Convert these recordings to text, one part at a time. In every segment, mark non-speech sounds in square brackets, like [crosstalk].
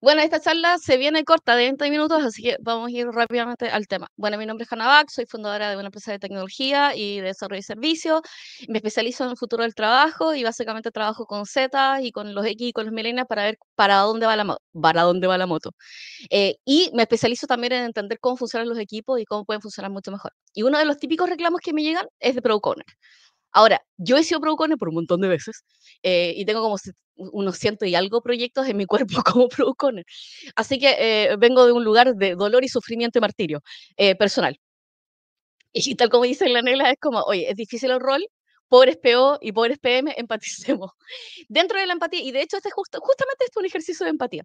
Bueno, esta charla se viene corta de 20 minutos, así que vamos a ir rápidamente al tema. Bueno, mi nombre es Hannah soy fundadora de una empresa de tecnología y de desarrollo de servicios. Me especializo en el futuro del trabajo y básicamente trabajo con Z y con los X y con los millennials para ver para dónde va la, para dónde va la moto. Eh, y me especializo también en entender cómo funcionan los equipos y cómo pueden funcionar mucho mejor. Y uno de los típicos reclamos que me llegan es de Product Ahora, yo he sido producone por un montón de veces eh, y tengo como unos ciento y algo proyectos en mi [laughs] cuerpo como producone. Así que eh, vengo de un lugar de dolor y sufrimiento y martirio eh, personal. Y tal como dice la Nela, es como, oye, es difícil el rol, pobres PO y pobres PM, [laughs] empaticemos. Dentro de la empatía, y de hecho este justo, justamente este es un ejercicio de empatía.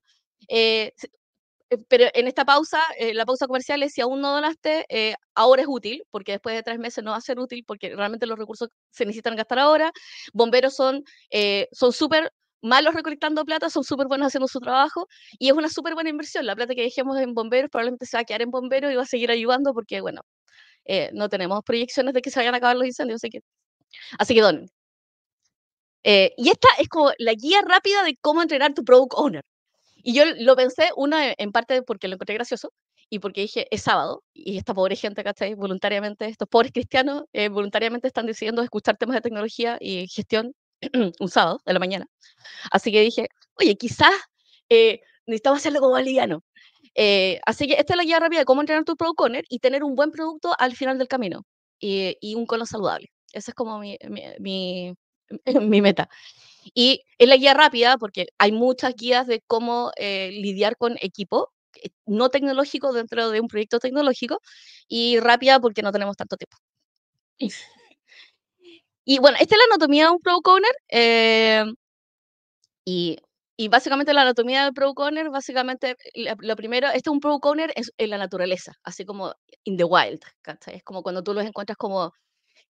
Eh, pero en esta pausa, eh, la pausa comercial es si aún no donaste, eh, ahora es útil, porque después de tres meses no va a ser útil, porque realmente los recursos se necesitan gastar ahora. Bomberos son eh, súper malos recolectando plata, son súper buenos haciendo su trabajo y es una súper buena inversión. La plata que dejemos en bomberos probablemente se va a quedar en bomberos y va a seguir ayudando porque, bueno, no tenemos proyecciones de que se vayan a acabar los incendios, así que, así que donen. y esta es como la guía rápida de cómo entrenar tu product owner. Y yo lo pensé, una eh, en parte porque lo encontré gracioso y porque dije, es sábado y esta pobre gente, ¿cachai? Voluntariamente, estos pobres cristianos eh, voluntariamente están decidiendo escuchar temas de tecnología y gestión [clears throat] un sábado de la mañana. Así que dije, oye, quizás eh, necesitamos hacerlo como aliviano. así que esta es la guía rápida de cómo entrenar tu product owner y tener un buen producto al final del camino y, un cono saludable. Esa es como mi, mi [laughs] meta. Y es la guía rápida porque hay muchas guías de cómo eh, lidiar con equipo eh, no tecnológico dentro de un proyecto tecnológico y rápida porque no tenemos tanto tiempo. Y bueno, esta es la anatomía de un pro owner. Eh, y, y, básicamente la anatomía del pro owner, básicamente lo primero, este es un pro owner es en la naturaleza, así como in the wild, Es como cuando tú los encuentras como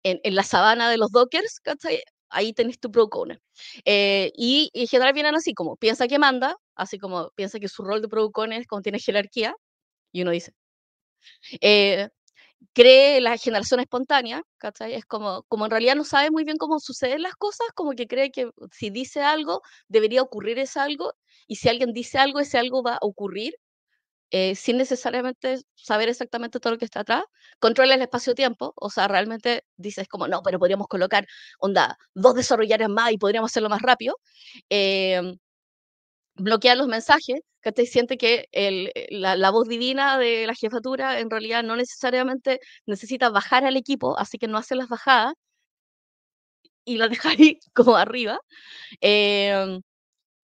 en, en la sabana de los dockers, ¿cachai? ahí tenés tu product eh, y, en general vienen así como, piensa que manda, así como piensa que su rol de product owner es cuando tiene jerarquía, y uno dice. Eh, cree la generación espontánea, ¿cachai? Es como, como en realidad no sabe muy bien cómo suceden las cosas, como que cree que si dice algo, debería ocurrir ese algo, y si alguien dice algo, ese algo va a ocurrir, eh, sin necesariamente saber exactamente todo lo que está atrás, controla el espacio-tiempo, o sea, realmente dices como, no, pero podríamos colocar, onda, dos desarrollares más y podríamos hacerlo más rápido. Eh, bloquea los mensajes, que te siente que eh, la, voz divina de la jefatura en realidad no necesariamente necesita bajar al equipo, así que no hace las bajadas y la deja ahí [laughs] como arriba. Eh,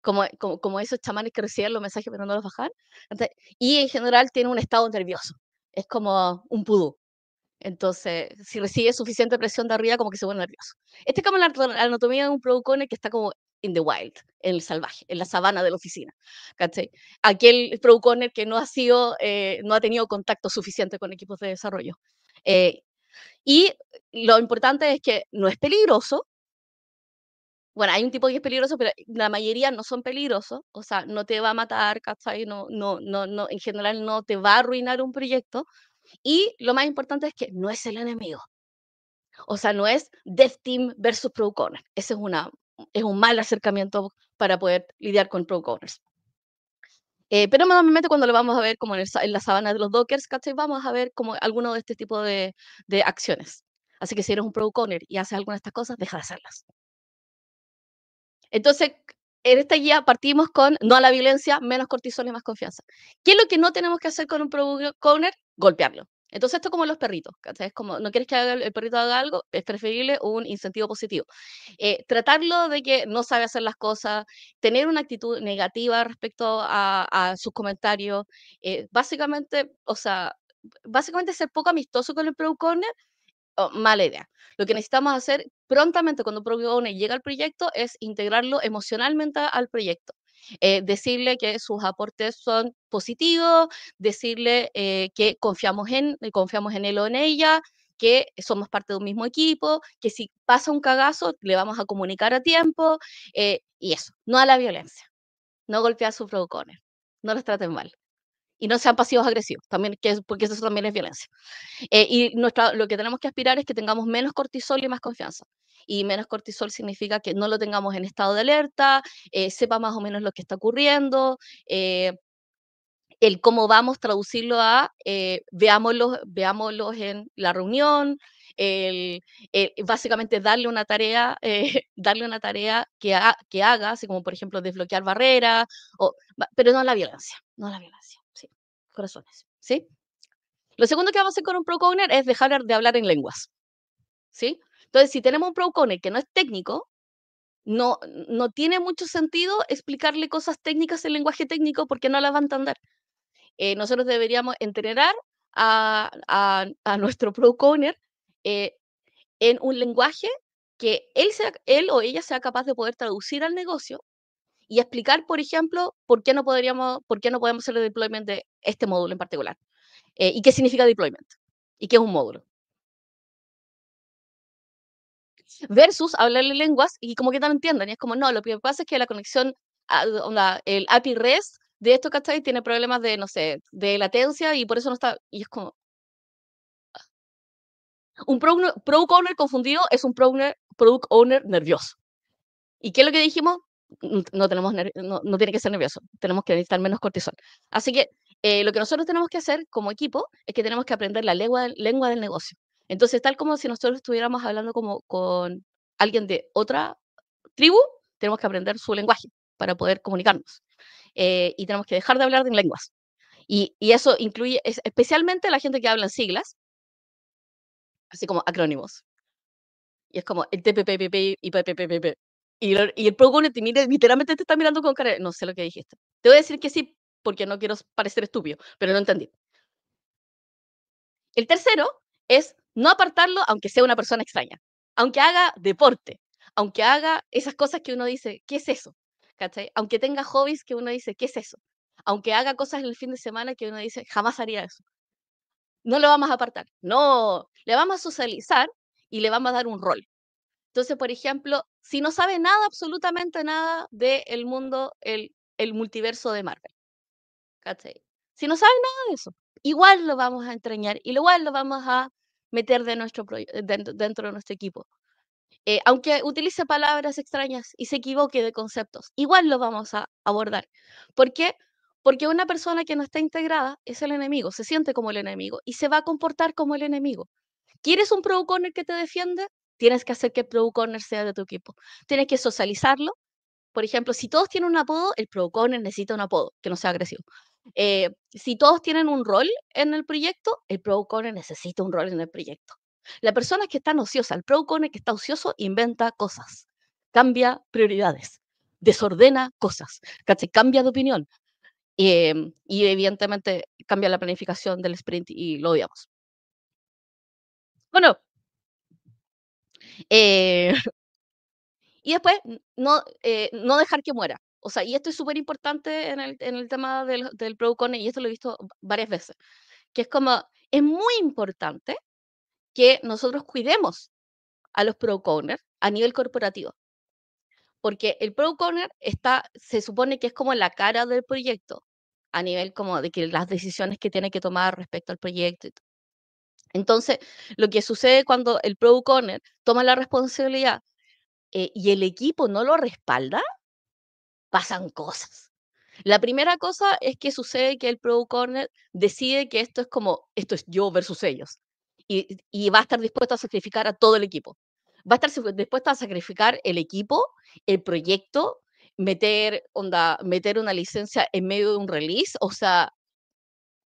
como, como, esos chamanes que reciben los mensajes pero no los bajar. y en general tiene un estado nervioso, es como un pudú. Entonces, si recibe suficiente presión de arriba, como que se vuelve nervioso. Este es como la, anatomía de un producone que está como in the wild, en el salvaje, en la sabana de la oficina. ¿cachai? Aquel proconer que no ha, sido, eh, no ha tenido contacto suficiente con equipos de desarrollo. Eh, y lo importante es que no es peligroso, bueno, hay un tipo que es peligroso, pero la mayoría no son peligrosos, o sea, no te va a matar, ¿cachai? No, no, no, no, en general no te va a arruinar un proyecto. Y lo más importante es que no es el enemigo. O sea, no es Death Team versus Product Owner. Ese es, una, es un mal acercamiento para poder lidiar con Product Owners. Eh, pero normalmente cuando lo vamos a ver como en, la sabana de los dockers, ¿cachai? Vamos a ver como alguno de este tipo de, de acciones. Así que si eres un Product Owner y haces alguna de estas cosas, deja de hacerlas. Entonces, en esta guía partimos con no a la violencia, menos cortisol y más confianza. ¿Qué es lo que no tenemos que hacer con un product corner? Golpearlo. Entonces, esto es como los perritos, Es Como no quieres que el perrito haga algo, es preferible un incentivo positivo. Eh, tratarlo de que no sabe hacer las cosas, tener una actitud negativa respecto a, sus comentarios, eh, básicamente, o sea, básicamente ser poco amistoso con el product corner, oh, mala idea. Lo que necesitamos hacer prontamente cuando Provione llega al proyecto es integrarlo emocionalmente al proyecto. Eh, decirle que sus aportes son positivos, decirle eh, que eh, confiamos en, él o en ella, que somos parte de un mismo equipo, que si pasa un cagazo le vamos a comunicar a tiempo y eso, no a la violencia, no golpear a su provocones, no los traten mal y no sean pasivos agresivos, también, que, porque eso también es violencia. Eh, y nuestra, lo que tenemos que aspirar es que tengamos menos cortisol y más confianza. Y menos cortisol significa que no lo tengamos en estado de alerta, eh, sepa más o menos lo que está ocurriendo, eh, el cómo vamos, a traducirlo a veámoslos, en la reunión, el, básicamente darle una tarea, [laughs] darle una tarea que, que haga, así como por ejemplo desbloquear barreras, pero no la violencia, no la violencia corazones, ¿sí? Lo segundo que vamos a hacer con un pro es dejar de hablar en lenguas, ¿sí? Entonces, si tenemos un pro que no es técnico, no, no tiene mucho sentido explicarle cosas técnicas en lenguaje técnico porque no las van a entender. Eh, nosotros deberíamos entrenar a, a, nuestro pro eh, en un lenguaje que él, sea, él o ella sea capaz de poder traducir al negocio y explicar, por ejemplo, por qué no, podríamos, por qué no podemos hacer el deployment de este módulo en particular eh, y qué significa deployment y qué es un módulo. Versus hablarle lenguas y como que no entiendan. Y es como, no, lo que pasa es que la conexión, el API REST de esto, ¿cachai? Tiene problemas de, no sé, de latencia y por eso no está. Y es como. Un product owner confundido es un product owner nervioso. ¿Y qué es lo que dijimos? no, tenemos no, no, tiene que ser nervioso, tenemos que necesitar menos cortisol. Así que eh, lo que nosotros tenemos que hacer como equipo es que tenemos que aprender la lengua, lengua del negocio. Entonces, tal como si nosotros estuviéramos hablando como con alguien de otra tribu, tenemos que aprender su lenguaje para poder comunicarnos. Eh, y tenemos que dejar de hablar en lenguas. Y, eso incluye especialmente la gente que habla en siglas, así como acrónimos. Y es como el TPPPP y PPPP. Y, el Progonet te mira, literalmente te está mirando con cara, no sé lo que dijiste. Te voy a decir que sí, porque no quiero parecer estúpido, pero no entendí. El tercero es no apartarlo aunque sea una persona extraña, aunque haga deporte, aunque haga esas cosas que uno dice, ¿qué es eso? Aunque tenga hobbies que uno dice, ¿qué es eso? Aunque haga cosas en el fin de semana que uno dice, jamás haría eso. No lo vamos a apartar, no, le vamos a socializar y le vamos a dar un rol. Entonces, por ejemplo, si no sabe nada, absolutamente nada del mundo, el, el multiverso de Marvel. Si no sabe nada de eso, igual lo vamos a entrañar y igual lo vamos a meter de nuestro eh, dentro, de nuestro equipo. Eh, aunque utilice palabras extrañas y se equivoque de conceptos, igual lo vamos a abordar. ¿Por qué? Porque una persona que no está integrada es el enemigo, se siente como el enemigo y se va a comportar como el enemigo. ¿Quieres un pro que te defiende? Tienes que hacer que el product sea de tu equipo. Tienes que socializarlo. Por ejemplo, si todos tienen un apodo, el product owner necesita un apodo que no sea agresivo. Eh, si todos tienen un rol en el proyecto, el product owner necesita un rol en el proyecto. La persona que está ociosa, el product owner que está ocioso, inventa cosas, cambia prioridades, desordena cosas, cambia de opinión. Em, y evidentemente cambia la planificación del sprint y lo odiamos. Bueno, eh, [laughs] y después, no, eh, no dejar que muera. O sea, y esto es súper importante en el, tema del, del Owner, y esto lo he visto varias veces, que es como, es muy importante que nosotros cuidemos a los product a nivel corporativo. Porque el pro owner está, se supone que es como la cara del proyecto, a nivel como de que las decisiones que tiene que tomar respecto al proyecto. Y todo. Entonces, lo que sucede cuando el product owner toma la responsabilidad eh, y el equipo no lo respalda, pasan cosas. La primera cosa es que sucede que el product owner decide que esto es como, esto es yo versus ellos. Y, va a estar dispuesto a sacrificar a todo el equipo. Va a estar dispuesto a sacrificar el equipo, el proyecto, meter, onda, meter una licencia en medio de un release, o sea,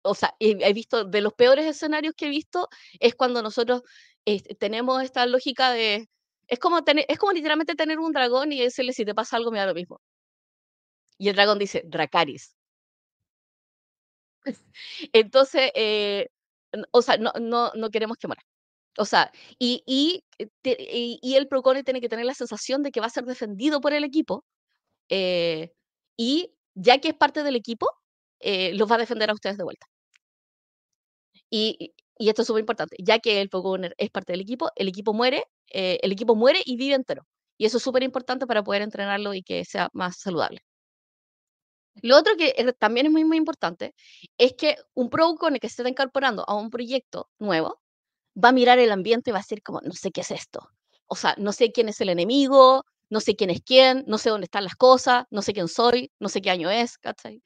o sea, he, visto, de los peores escenarios que he visto es cuando nosotros tenemos esta lógica de, es como, tener, es como literalmente tener un dragón y decirle, si te pasa algo, me da lo mismo. Y el dragón dice, Dracaris. [laughs] Entonces, eh, o sea, no, queremos que muera. O sea, eh, y, y, el Procone tiene que tener la sensación de que va a ser defendido por el equipo. Eh, y ya que es parte del equipo, eh, los va a defender a ustedes de vuelta. Y, esto es súper importante, ya que el Poco es parte del equipo, el equipo muere, eh, el equipo muere y vive entero. Y eso es súper importante para poder entrenarlo y que sea más saludable. Lo otro que también es muy, muy importante es que un Pro que se está incorporando a un proyecto nuevo va a mirar el ambiente y va a decir como, no sé qué es esto. O sea, no sé quién es el enemigo, no sé quién es quién, no sé dónde están las cosas, no sé quién soy, no sé qué año es, ¿cachai?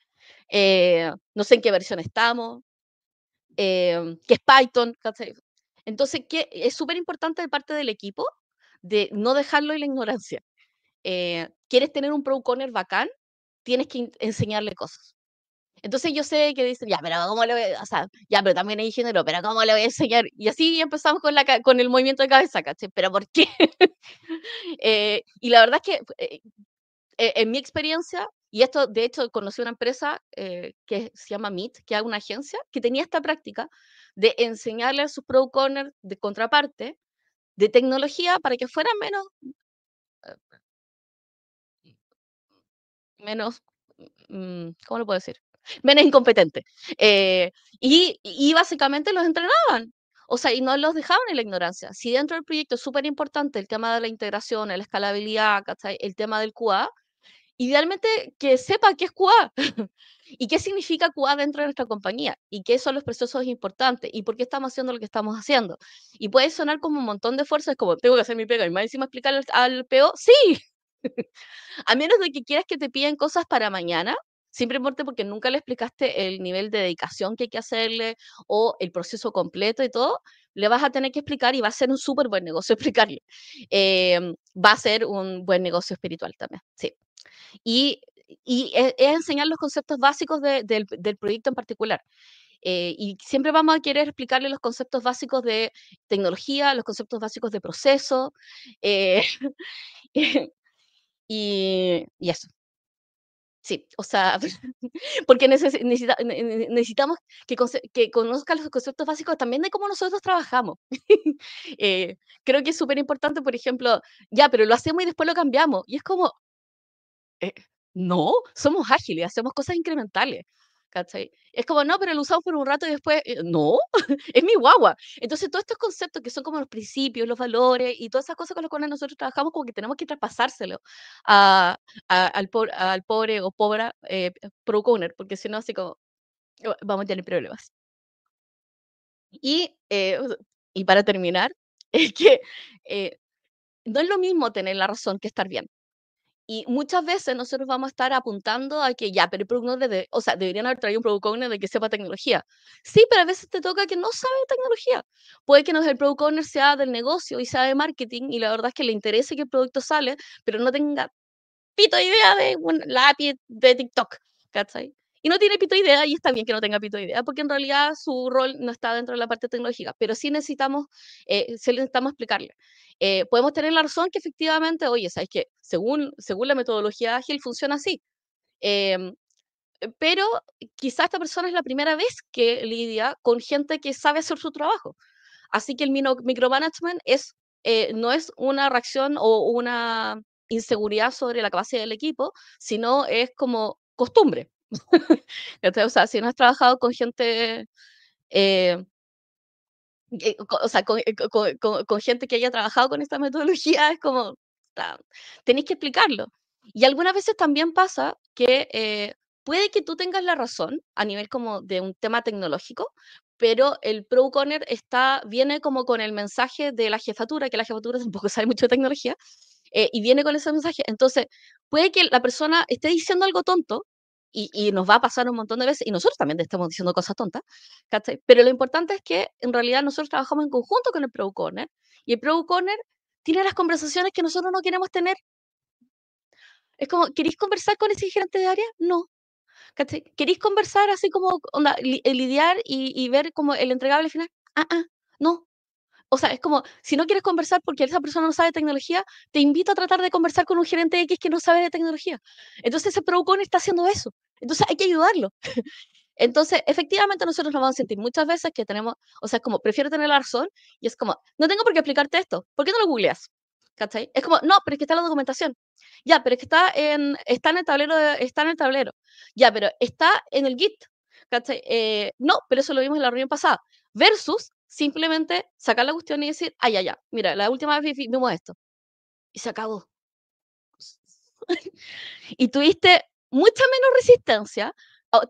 Eh, no sé en qué versión estamos, eh, em, qué es Python. Entonces, ¿qué? es súper importante de parte del equipo de no dejarlo en la ignorancia. Eh, ¿Quieres tener un pro el bacán? Tienes que enseñarle cosas. Entonces yo sé que dicen, ya, pero ¿cómo voy o sea, ya, pero también hay género pero ¿cómo le voy a enseñar? Y así empezamos con, la, con el movimiento de cabeza, ¿caché? ¿Pero por qué? [laughs] Eh, y la verdad es que, en mi experiencia, y esto, de hecho, conocí una empresa eh, que se llama Meet, que es una agencia que tenía esta práctica de enseñarle a sus product owners de contraparte de tecnología para que fueran menos, eh, menos, mm, ¿cómo lo puedo decir? Menos incompetentes. Eh, y, y básicamente los entrenaban o sea, y no los dejaban en la ignorancia. Si dentro del proyecto es súper importante el tema de la integración, la escalabilidad, el tema del QA, idealmente que sepa qué es QA [laughs] y qué significa QA dentro de nuestra compañía y qué son los procesos importantes y por qué estamos haciendo lo que estamos haciendo. Y puede sonar como un montón de fuerzas, como tengo que hacer mi pega y más encima explicar al, PO, sí, [laughs] a menos de que quieras que te piden cosas para mañana, simplemente porque nunca le explicaste el nivel de dedicación que hay que hacerle o el proceso completo y todo, le vas a tener que explicar y va a ser un súper buen negocio [laughs] explicarle. Eh, va a ser un buen negocio espiritual también, sí. Y, es, enseñar los conceptos básicos del, proyecto en particular. Eh, y siempre vamos a querer explicarle los conceptos básicos de tecnología, los conceptos básicos de proceso, eh, [laughs] y, eso. Sí, o sea, [laughs] porque necesitamos que, conozcan conozca los conceptos básicos también de cómo nosotros trabajamos. [laughs] Eh, creo que es súper importante, por ejemplo, ya, pero lo hacemos y después lo cambiamos. Y es como, eh, no, somos ágiles, hacemos cosas incrementales. Es como, no, pero lo usamos por un rato y después, eh, no, [laughs] es mi guagua. Entonces, todos estos conceptos que son como los principios, los valores y todas esas cosas con las cuales nosotros trabajamos, como que tenemos que traspasárselo al, pobre o pobre eh, pro porque si no, así como, oh, vamos a tener problemas. Y, eh, para terminar, [laughs] es que eh, no es lo mismo tener la razón que estar bien. Y muchas veces nosotros vamos a estar apuntando a que ya, pero el producto debe, o sea, deberían haber traído un product owner de que sepa tecnología. Sí, pero a veces te toca que no sabe tecnología. Puede que no, el product owner sea del negocio y sea de marketing y la verdad es que le interese que el producto sale, pero no tenga pito idea de un lápiz de TikTok. ¿Cachai? Y no tiene pito idea y está bien que no tenga pito idea porque en realidad su rol no está dentro de la parte tecnológica, pero sí necesitamos, eh, necesitamos explicarle. Eh, podemos tener la razón que efectivamente, oye, sabes que según, según la metodología ágil funciona así. Em, eh, pero quizá esta persona es la primera vez que lidia con gente que sabe hacer su trabajo. Así que el micromanagement es, eh, no es una reacción o una inseguridad sobre la capacidad del equipo, sino es como costumbre. [laughs] o sea, si no has trabajado con gente, eh, eh, o sea, con, eh, con, gente que haya trabajado con esta metodología, es como, tenéis que explicarlo. Y algunas veces también pasa que puede que tú tengas la razón a nivel como de un tema tecnológico, pero el pro Conner está, viene como con el mensaje de la jefatura, que la jefatura [laughs] tampoco sabe mucho de tecnología, y viene con ese mensaje. Entonces, puede que la persona esté diciendo algo tonto, y, nos va a pasar un montón de veces, y nosotros también te estamos diciendo cosas tontas, ¿cachai? Pero lo importante es que en realidad nosotros trabajamos en conjunto con el Product Owner, y el Product Owner tiene las conversaciones que nosotros no queremos tener. Es como, ¿queréis conversar con ese gerente de área? No. ¿Cachai? ¿Queréis conversar así como onda, lidiar y, y, ver como el entregable final? Ah, ah, no o sea, es como, si no quieres conversar porque esa persona no sabe de tecnología, te invito a tratar de conversar con un gerente X que no sabe de tecnología. Entonces ese provocón está haciendo eso. Entonces hay que ayudarlo. [laughs] Entonces, efectivamente, nosotros nos vamos a sentir muchas veces que tenemos, o sea, es como, prefiero tener la razón y es como, no tengo por qué explicarte esto, ¿por qué no lo googleas? ¿Cachai? Es como, no, pero es que está en la documentación. Ya, pero es que está en, está en el tablero, está en el tablero. Ya, pero está en el Git. ¿Cachai? Eh, no, pero eso lo vimos en la reunión pasada. Versus, simplemente sacar la cuestión y decir, ay, ah, ay, mira, la última vez vimos esto. Y se acabó. [laughs] y tuviste mucha menos resistencia,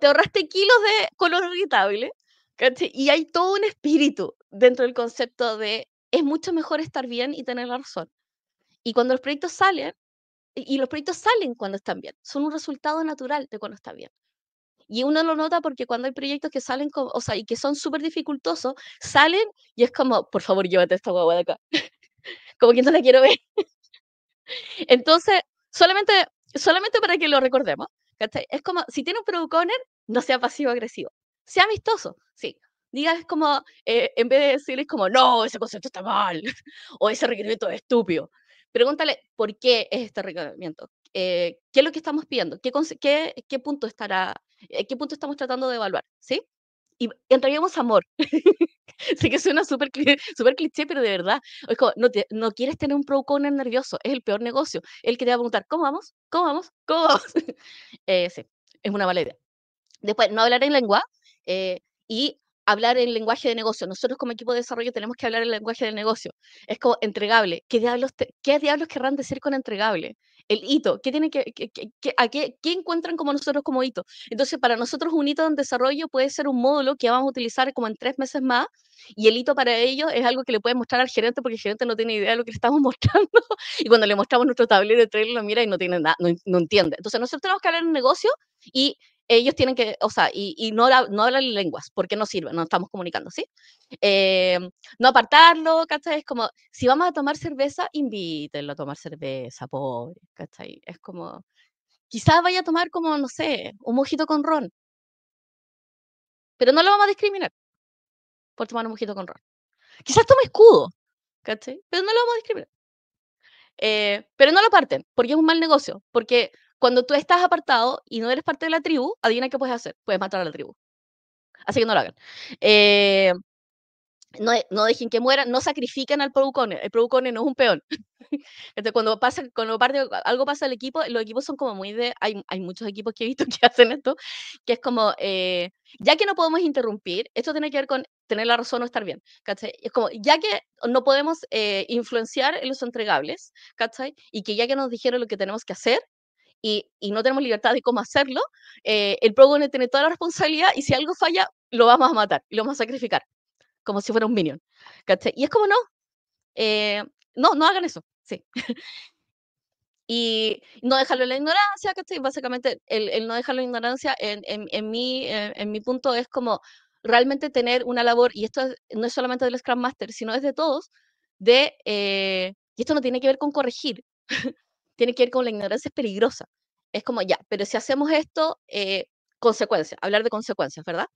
te ahorraste kilos de color irritable, y hay todo un espíritu dentro del concepto de es mucho mejor estar bien y tener la razón. Y cuando los proyectos salen, y los proyectos salen cuando están bien, son un resultado natural de cuando está bien. Y uno lo nota porque cuando hay proyectos que salen, o sea, y que son súper dificultosos, salen y es como, por favor, llévate esta guagua de acá. [laughs] como que no la quiero ver. [laughs] Entonces, solamente, solamente para que lo recordemos, es como, si tiene un product owner, no sea pasivo-agresivo, sea amistoso, sí. Digas como, eh, en vez de decirles como, no, ese concepto está mal, [laughs] o ese requerimiento es estúpido, pregúntale por qué es este requerimiento, eh, qué es lo que estamos pidiendo, qué punto estará ¿A eh, qué punto estamos tratando de evaluar? ¿Sí? Y entregamos amor. [laughs] sé que suena súper super cliché, pero de verdad, es no, quieres tener un pro -coner nervioso, es el peor negocio. El que te va a preguntar, ¿cómo vamos? ¿Cómo vamos? ¿Cómo vamos? [laughs] Eh, sí, es una mala idea. Después, no hablar en lengua eh, y hablar en lenguaje de negocio. Nosotros como equipo de desarrollo tenemos que hablar en lenguaje de negocio. Es como entregable. ¿Qué diablos, ¿Qué diablos querrán decir con entregable? el hito, ¿qué tiene que, qué, qué, encuentran como nosotros como hito? Entonces, para nosotros un hito en desarrollo puede ser un módulo que vamos a utilizar como en tres meses más y el hito para ellos es algo que le pueden mostrar al gerente porque el gerente no tiene idea de lo que le estamos [laughs] mostrando y cuando le mostramos nuestro tablero de trailer lo mira y no tiene nada, no, entiende. Entonces, nosotros tenemos que hablar un negocio y ellos tienen que, o sea, y, y no, no hablan lenguas, porque no sirven, no estamos comunicando, ¿sí? Eh, no apartarlo, ¿cachai? Es como, si vamos a tomar cerveza, invítenlo a tomar cerveza, pobre, ¿cachai? Es como, quizás vaya a tomar como, no sé, un mojito con ron, pero no lo vamos a discriminar por tomar un mojito con ron. Quizás tome escudo, ¿cachai? Pero no lo vamos a discriminar. Eh, pero no lo parten, porque es un mal negocio, porque cuando tú estás apartado y no eres parte de la tribu, adivina qué puedes hacer. Puedes matar a la tribu. Así que no lo hagan. Eh, no, dejen que muera, no sacrifican al Producone. El Producone no es un peón. [laughs] Entonces, cuando, pasa, cuando parte, algo pasa al equipo, los equipos son como muy de. Hay, muchos equipos que he visto [laughs] que hacen esto, que es como, eh, ya que no podemos interrumpir, esto tiene que ver con tener la razón o estar bien. Es como, ya que no podemos eh, influenciar en los entregables, ¿cachai? y que ya que nos dijeron lo que tenemos que hacer, y, no tenemos libertad de cómo hacerlo, eh, el pro tiene toda la responsabilidad y si algo falla, lo vamos a matar y lo vamos a sacrificar, como si fuera un minion. Y es como no, eh, no, no hagan eso, sí. [laughs] y no dejarlo en la ignorancia, Básicamente, el, no dejarlo en la ignorancia, en, en, mi, eh, en, mi punto, es como realmente tener una labor, y esto no es solamente del Scrum Master, sino es de todos, de, y esto no tiene que ver con corregir, tiene que ver con la ignorancia es peligrosa. Es como, ya, pero si hacemos esto, eh, consecuencias, hablar de consecuencias, ¿verdad?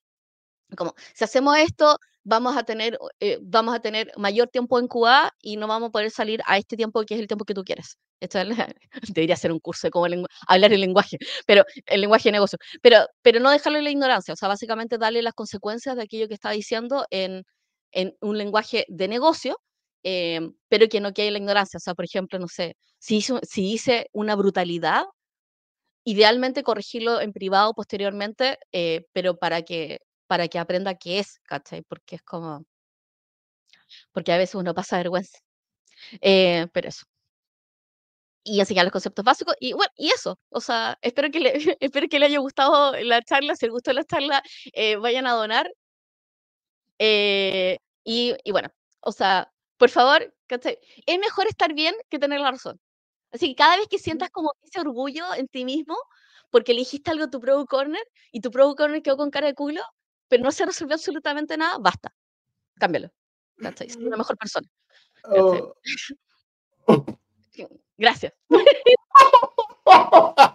Como, si hacemos esto, vamos a tener, eh, vamos a tener mayor tiempo en Cuba y no vamos a poder salir a este tiempo que es el tiempo que tú quieres. Esto [laughs] debería ser un curso de cómo hablar el lenguaje, pero el lenguaje de negocio. Pero, pero no dejarle la ignorancia, o sea, básicamente darle las consecuencias de aquello que está diciendo en, en un lenguaje de negocio Em, pero que no quede la ignorancia. O sea, por ejemplo, no sé, si, hizo, si hice una brutalidad, idealmente corregirlo en privado posteriormente, eh, pero para que, para que aprenda qué es, ¿cachai? Porque es como, porque a veces uno pasa vergüenza. Eh, pero eso. Y enseñar los conceptos básicos. Y bueno, y eso. O sea, espero que le, [laughs] espero que le haya gustado la charla. Si les gustó la charla, eh, vayan a donar. y, y, bueno, o sea, por favor, Es mejor estar bien que tener la razón. Así que cada vez que sientas como ese orgullo en ti mismo, porque eligiste algo tu Pro Corner y tu Pro Corner quedó con cara de culo, pero no se resolvió absolutamente nada, basta. Cámbialo. ¿Cachai? Soy una mm. mejor persona. Oh. [laughs] Gracias. [laughs] [laughs]